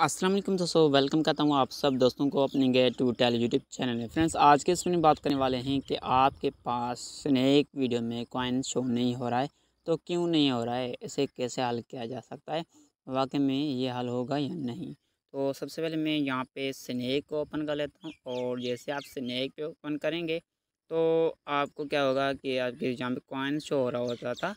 असलम दोस्तों वेलकम करता हूँ आप सब दोस्तों को अपने get to tell YouTube channel में फ्रेंड्स आज के इसमें बात करने वाले हैं कि आपके पास स्नैक वीडियो में कॉइन शो नहीं हो रहा है तो क्यों नहीं हो रहा है इसे कैसे हल किया जा सकता है वाकई में ये हल होगा या नहीं तो सबसे पहले मैं यहाँ पे स्नैक को ओपन कर लेता हूँ और जैसे आप स्नैक पे ओपन करेंगे तो आपको क्या होगा कि आपके यहाँ पे कॉइन शो हो रहा होता था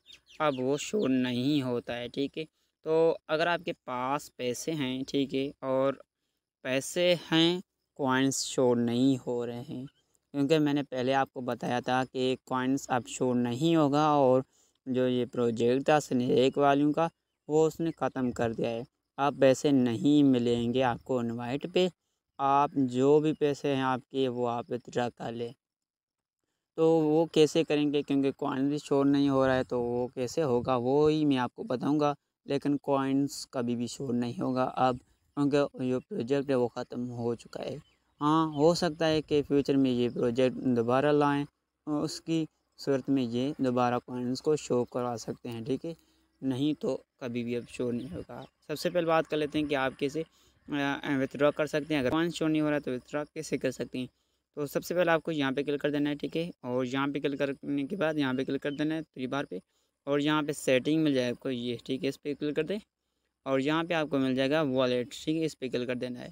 अब वो शो नहीं होता है ठीक है तो अगर आपके पास पैसे हैं ठीक है और पैसे हैं कॉइन्स शो नहीं हो रहे हैं क्योंकि मैंने पहले आपको बताया था कि कॉइन्स अब शो नहीं होगा और जो ये प्रोजेक्ट था स्नेक वालों का वो उसने ख़त्म कर दिया है आप पैसे नहीं मिलेंगे आपको इनवाइट पे आप जो भी पैसे हैं आपके वो आप इतरा कर लें तो वो कैसे करेंगे क्योंकि क्वान्टिटी शोर नहीं हो रहा है तो वो कैसे होगा वो ही मैं आपको बताऊंगा लेकिन कॉइन्स कभी भी शो नहीं होगा अब क्योंकि जो प्रोजेक्ट है वो ख़त्म हो चुका है हाँ हो सकता है कि फ्यूचर में ये प्रोजेक्ट दोबारा लाएँ उसकी सूरत में ये दोबारा कॉइन्स को शो करवा सकते हैं ठीक है नहीं तो कभी भी अब शो नहीं होगा सबसे पहले बात कर लेते हैं कि आप कैसे विथड्रॉ कर सकते हैं अगर कॉइन्स शो नहीं हो रहा तो विथड्रॉ कैसे कर सकते हैं तो सबसे पहले आपको यहाँ पे क्लिक कर देना है ठीक है और यहाँ पे क्लिक करने के बाद यहाँ पे क्लिक कर देना है थ्री बार पे और यहाँ पे सेटिंग मिल जाएगा आपको ये ठीक है इस पर क्लिक कर दें और यहाँ पे आपको मिल जाएगा वॉलेट ठीक है इस पर क्लिक कर देना है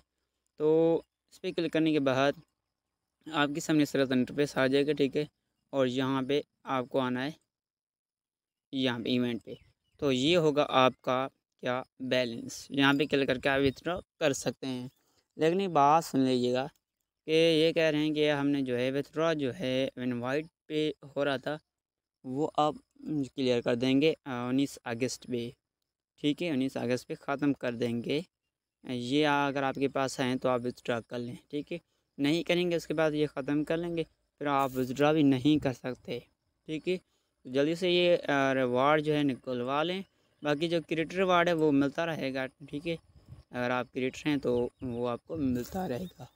तो इस पर क्लिक करने के बाद आपके सामने सरल इंटरफेस आ जाएगा ठीक है और यहाँ पे आपको आना है यहाँ पे इवेंट पे तो ये होगा आपका क्या बैलेंस यहाँ पे क्लिक करके आप विथड्रॉ कर सकते हैं लेकिन एक बात सुन लीजिएगा कि ये कह रहे हैं कि हमने जो है विथड्रॉ जो है इनवाइट पे हो रहा था वो आप क्लियर कर देंगे उन्नीस अगस्त पे ठीक है उन्नीस अगस्त पे ख़त्म कर देंगे ये अगर आपके पास हैं तो आप विदड्रा कर लें ठीक है नहीं करेंगे उसके बाद ये ख़त्म कर लेंगे फिर आप विदड्रा भी नहीं कर सकते ठीक है तो जल्दी से ये रिवार्ड जो है निकलवा लें बाकी जो क्रिएटर रिवार्ड है वो मिलता रहेगा ठीक है अगर आप क्रिएटर हैं तो वो आपको मिलता रहेगा